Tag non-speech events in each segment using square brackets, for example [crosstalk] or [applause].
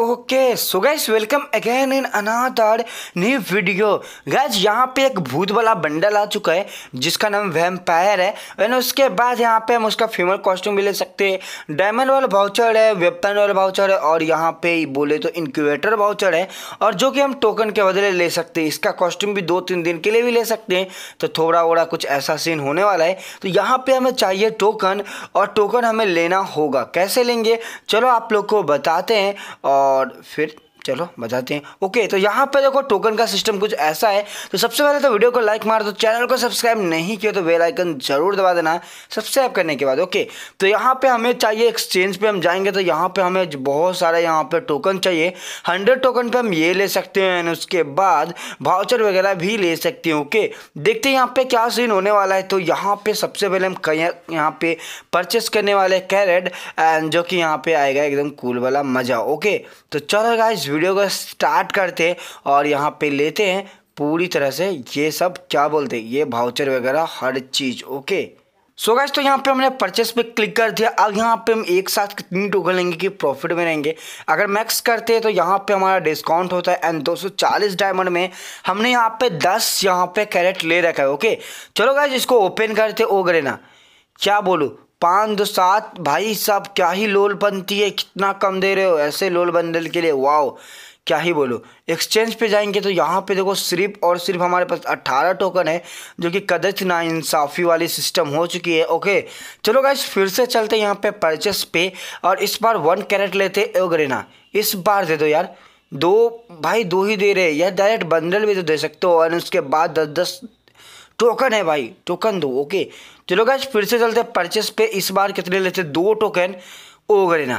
okay so guys welcome again in another new video guys यहाँ पे एक भूत वाला बंडल आ चुका है जिसका नाम वैम्पायर है एंड उसके बाद यहाँ पे हम उसका फीमेल कॉस्ट्यूम भी ले सकते हैं डायमंड वाला वाउचर है वेपन वाला वाउचर है और यहाँ पे बोले तो इनक्यूबेटर वाउचर है और जो कि हम टोकन के बदले ले सकते हैं इसका कॉस्ट्यूम भी दो तीन दिन के लिए भी ले सकते हैं तो थोड़ा वोड़ा कुछ ऐसा सीन होने वाला है तो यहाँ पर हमें चाहिए टोकन और टोकन हमें लेना होगा कैसे लेंगे चलो आप लोग को बताते हैं और और फिर चलो बताते हैं ओके तो यहाँ पर देखो टोकन का सिस्टम कुछ ऐसा है तो सबसे पहले तो वीडियो को लाइक मार दो चैनल को सब्सक्राइब नहीं किया तो बेल आइकन जरूर दबा देना सब्सक्राइब करने के बाद ओके तो यहाँ पे हमें चाहिए एक्सचेंज पे हम जाएंगे तो यहाँ पे हमें बहुत सारे यहाँ पे टोकन चाहिए हंड्रेड टोकन पर हम ये ले सकते हैं उसके बाद भाउचर वगैरह भी ले सकते हैं ओके देखते हैं यहाँ पर क्या सीन होने वाला है तो यहाँ पर सबसे पहले हम यहाँ पे परचेस करने वाले कैरेट एंड जो कि यहाँ पर आएगा एकदम कूल वाला मज़ा ओके तो चलो गाइज वीडियो को स्टार्ट करते हैं और यहाँ पे लेते हैं पूरी तरह से ये सब क्या बोलते हैं ये भाउचर वगैरह हर चीज़ ओके सो गाइस तो यहाँ पे हमने परचेस पे क्लिक कर दिया अब यहाँ पे हम एक साथ कितनी टोकन लेंगे कि प्रॉफिट में रहेंगे अगर मैक्स करते हैं तो यहाँ पे हमारा डिस्काउंट होता है एंड 240 डायमंड में हमने यहाँ पे 10 यहाँ पे कैरेट ले रखा है ओके चलो गाइस इसको ओपन करते ओ ग्रेना ना क्या बोलूँ पाँच दो सात भाई साहब क्या ही लोल बनती है कितना कम दे रहे हो ऐसे लोल बंडल के लिए वाओ क्या ही बोलो एक्सचेंज पे जाएंगे तो यहाँ पे देखो सिर्फ और सिर्फ हमारे पास अट्ठारह टोकन है जो कि कदच ना इंसाफ़ी वाली सिस्टम हो चुकी है ओके चलो गाइस फिर से चलते यहाँ पे परचेस पे और इस बार वन कैरेट लेते ओगरेना इस बार दे दो यार दो भाई दो ही दे रहे हैं या डायरेक्ट बंडल भी तो दे सकते हो और उसके बाद दस दस टोकन है भाई टोकन दो ओके चलो गैस फिर से चलते परचेस पे इस बार कितने लेते दो टोकन ओ ना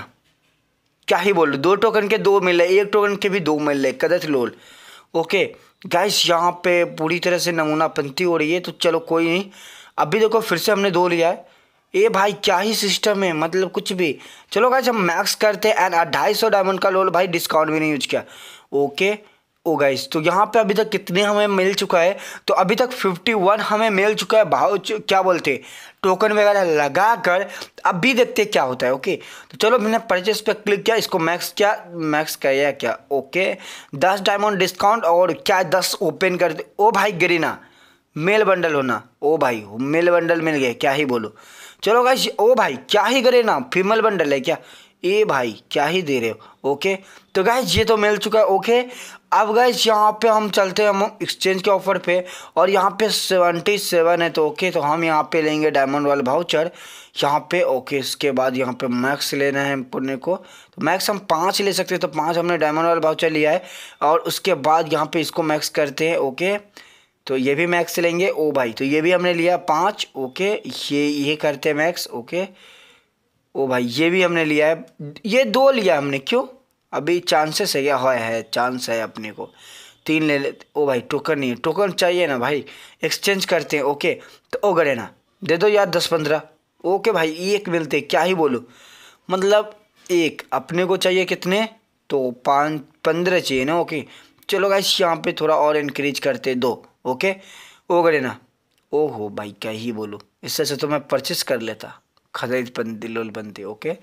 क्या ही बोल दो टोकन के दो मिल रहे एक टोकन के भी दो मिल रहे कदर लोल ओके गाइस यहाँ पे पूरी तरह से नमूना पंती हो रही है तो चलो कोई नहीं अभी देखो फिर से हमने दो लिया है ये भाई क्या ही सिस्टम है मतलब कुछ भी चलो गाइस हम मैक्स करते हैं एंड ढाई सौ डायमंड का लोल भाई डिस्काउंट भी नहीं यूज किया ओके ओ गाइस तो यहाँ पे अभी तक कितने हमें मिल चुका है तो अभी तक 51 हमें मिल चुका है भाव क्या बोलते टोकन वगैरह लगा कर अब भी देखते क्या होता है ओके तो चलो मैंने परचेस पे क्लिक किया इसको मैक्स क्या मैक्स का या क्या ओके दस डायमंड डिस्काउंट और क्या दस ओपन कर दे ओ भाई गरीना मेल बंडल होना ओ भाई मेल बंडल मिल गया क्या ही बोलो चलो गाइस ओ भाई क्या ही गरीना फीमेल बंडल है क्या ए भाई क्या ही दे रहे हो ओके तो गाइज ये तो मिल चुका है ओके अब गाइज यहाँ पे हम चलते हैं हम एक्सचेंज के ऑफर पे और यहाँ पे सेवेंटी सेवन है तो ओके तो हम यहाँ पे लेंगे डायमंड वाला भाउचर यहाँ पे ओके इसके बाद यहाँ पे मैक्स लेना है पुणे को तो मैक्स हम पाँच ले सकते हैं तो पाँच हमने डायमंड वाला भाउचर लिया है और उसके बाद यहाँ पर इसको मैक्स करते हैं ओके तो ये भी मैक्स लेंगे ओ भाई तो ये भी हमने लिया पाँच ओके ये ये करते हैं मैक्स ओके ओ भाई ये भी हमने लिया है ये दो लिया हमने क्यों अभी चांसेस है क्या हो है चांस है अपने को तीन ले ले ओ भाई टोकन नहीं टोकन चाहिए ना भाई एक्सचेंज करते हैं ओके तो ओ गड़े ना दे दो यार दस पंद्रह ओके भाई एक मिलते क्या ही बोलो मतलब एक अपने को चाहिए कितने तो पाँच पंद्रह चाहिए ना ओके चलो भाई यहाँ पे थोड़ा और इनक्रीज करते दो ओके ओ गड़े ना ओहो भाई क्या ही बोलो इससे से तो मैं परचेस कर लेता खजरीज बनती ओके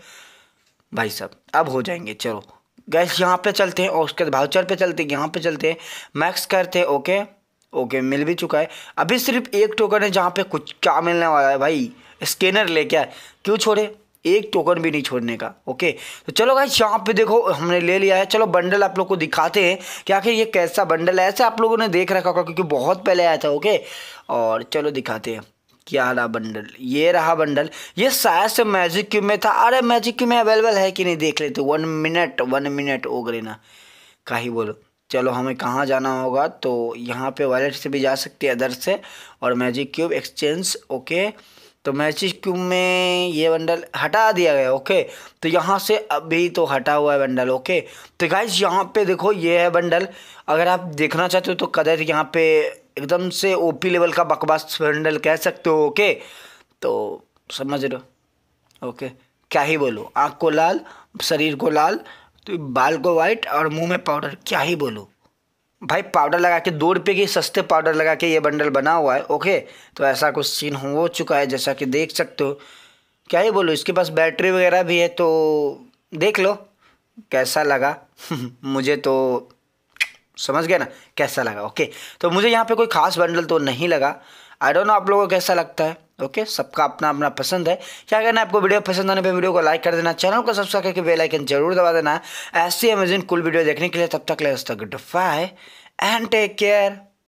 भाई साहब अब हो जाएंगे चलो गैस यहाँ पे चलते हैं और उसके बाद भाउचर पे चलते हैं यहाँ पे चलते हैं मैक्स करते हैं ओके ओके मिल भी चुका है अभी सिर्फ एक टोकन है जहाँ पे कुछ क्या मिलने वाला है भाई स्कैनर लेके आए क्यों छोड़े एक टोकन भी नहीं छोड़ने का ओके तो चलो भाई यहाँ पे देखो हमने ले लिया है चलो बंडल आप लोग को दिखाते हैं कि आखिर ये कैसा बंडल है ऐसे आप लोगों ने देख रखा होगा क्योंकि बहुत पहले आया था ओके और चलो दिखाते हैं क्या रहा बंडल ये रहा बंडल ये शायद से मैजिक क्यूब में था अरे मैजिक क्यूब में अवेलेबल है कि नहीं देख लेते वन मिनट वन मिनट ना का ही बोलो चलो हमें कहाँ जाना होगा तो यहाँ पे वॉलेट से भी जा सकते हैं अदर से और मैजिक क्यूब एक्सचेंज ओके तो मैजिक क्यूब में ये बंडल हटा दिया गया ओके तो यहाँ से अभी तो हटा हुआ है बंडल ओके तो गाइज यहाँ पे देखो ये है बंडल अगर आप देखना चाहते हो तो कदर यहाँ पे एकदम से ओपी लेवल का बकवास स्पैंडल कह सकते हो ओके तो समझ रहे हो ओके क्या ही बोलो आँख को लाल शरीर को लाल तो बाल को वाइट और मुंह में पाउडर क्या ही बोलो भाई पाउडर लगा के दो रुपये के सस्ते पाउडर लगा के ये बंडल बना हुआ है ओके तो ऐसा कुछ सीन हो चुका है जैसा कि देख सकते हो क्या ही बोलो इसके पास बैटरी वगैरह भी है तो देख लो कैसा लगा [laughs] मुझे तो समझ गए ना कैसा लगा ओके तो मुझे यहाँ पे कोई खास बंडल तो नहीं लगा आई डोंट नो आप लोगों को कैसा लगता है ओके सबका अपना अपना पसंद है क्या कहना आपको वीडियो पसंद आने पर वीडियो को लाइक कर देना चैनल को सब्सक्राइब करके बेल आइकन जरूर दबा देना ऐसी अमेजिंग कुल वीडियो देखने के लिए तब तक ले गुड डफा एंड टेक केयर